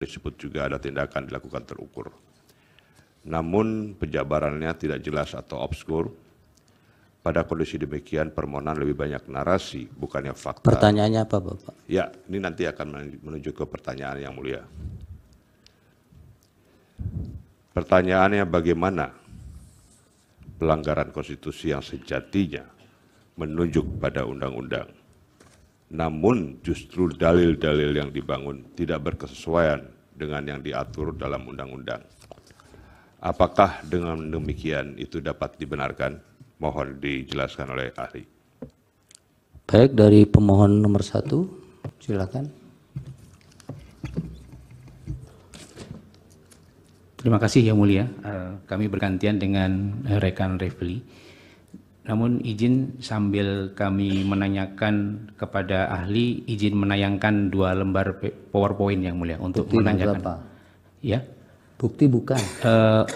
disebut juga ada tindakan dilakukan terukur. Namun penjabarannya tidak jelas atau obskur. Pada kondisi demikian permohonan lebih banyak narasi bukannya fakta. Pertanyaannya apa Bapak? Ya, ini nanti akan menuju ke pertanyaan yang mulia. Pertanyaannya bagaimana pelanggaran konstitusi yang sejatinya menunjuk pada undang-undang namun justru dalil-dalil yang dibangun tidak berkesesuaian dengan yang diatur dalam undang-undang. Apakah dengan demikian itu dapat dibenarkan? Mohon dijelaskan oleh ahli. Baik dari pemohon nomor satu, silakan. Terima kasih yang mulia. Eh, kami bergantian dengan rekan Refli. Namun izin sambil kami menanyakan kepada ahli, izin menayangkan dua lembar PowerPoint yang mulia untuk Bukti menanyakan. Berapa? Ya. Bukti bukan. Uh,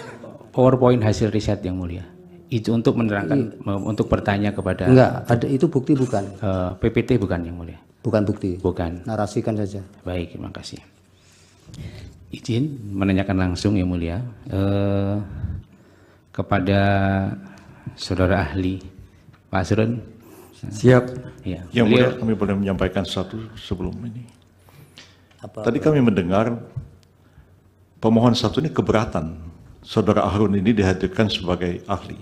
PowerPoint hasil riset yang mulia. Itu untuk menerangkan, I, untuk bertanya kepada. Enggak, ada itu bukti bukan. Uh, eh, PPT bukan yang mulia. Bukan bukti. Bukan. Narasikan saja. Baik, terima kasih. Izin menanyakan langsung yang mulia uh, kepada saudara ahli Pak Asrun. Siap. Ya, yang mulia kami boleh menyampaikan satu sebelum ini. Apa, Tadi kami mendengar pemohon satu ini keberatan saudara Ahrun ini dihadirkan sebagai ahli.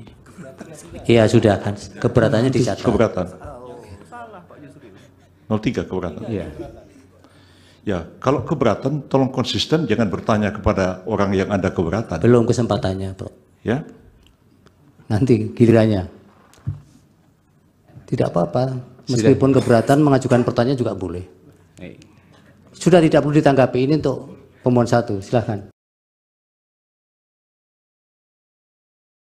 Iya sudah kan keberatannya dicatat. Keberatan. 03 keberatan. Iya. Ya, kalau keberatan tolong konsisten jangan bertanya kepada orang yang Anda keberatan. Belum kesempatannya, Bro. Ya nanti gilirannya. Tidak apa-apa, meskipun Sudah. keberatan mengajukan pertanyaan juga boleh. Sudah tidak perlu ditanggapi ini untuk pemohon satu, silahkan.